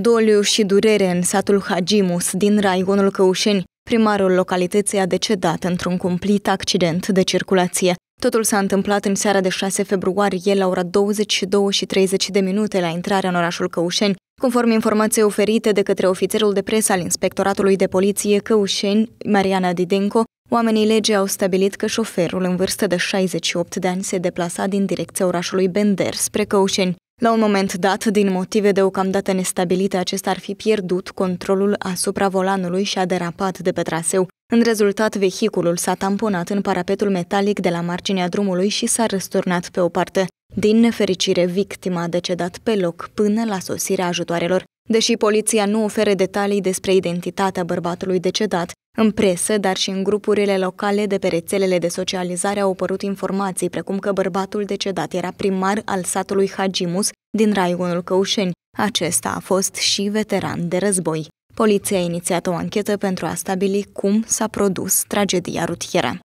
Doliu și durere în satul Hagimus din Raigonul Căușeni, primarul localității a decedat într-un cumplit accident de circulație. Totul s-a întâmplat în seara de 6 februarie la ora 22 și 30 de minute la intrarea în orașul Căușeni, conform informației oferite de către ofițerul de presă al Inspectoratului de Poliție Căușeni, Mariana Didenco, Oamenii legii au stabilit că șoferul în vârstă de 68 de ani se deplasa din direcția orașului Bender spre Căușeni. La un moment dat, din motive deocamdată nestabilite, acesta ar fi pierdut controlul asupra volanului și a derapat de pe traseu. În rezultat, vehiculul s-a tamponat în parapetul metalic de la marginea drumului și s-a răsturnat pe o parte. Din nefericire, victima a decedat pe loc până la sosirea ajutoarelor. Deși poliția nu oferă detalii despre identitatea bărbatului decedat, în presă, dar și în grupurile locale de pe rețelele de socializare au apărut informații precum că bărbatul decedat era primar al satului Hagimus din raionul Căușeni. Acesta a fost și veteran de război. Poliția a inițiat o anchetă pentru a stabili cum s-a produs tragedia rutieră.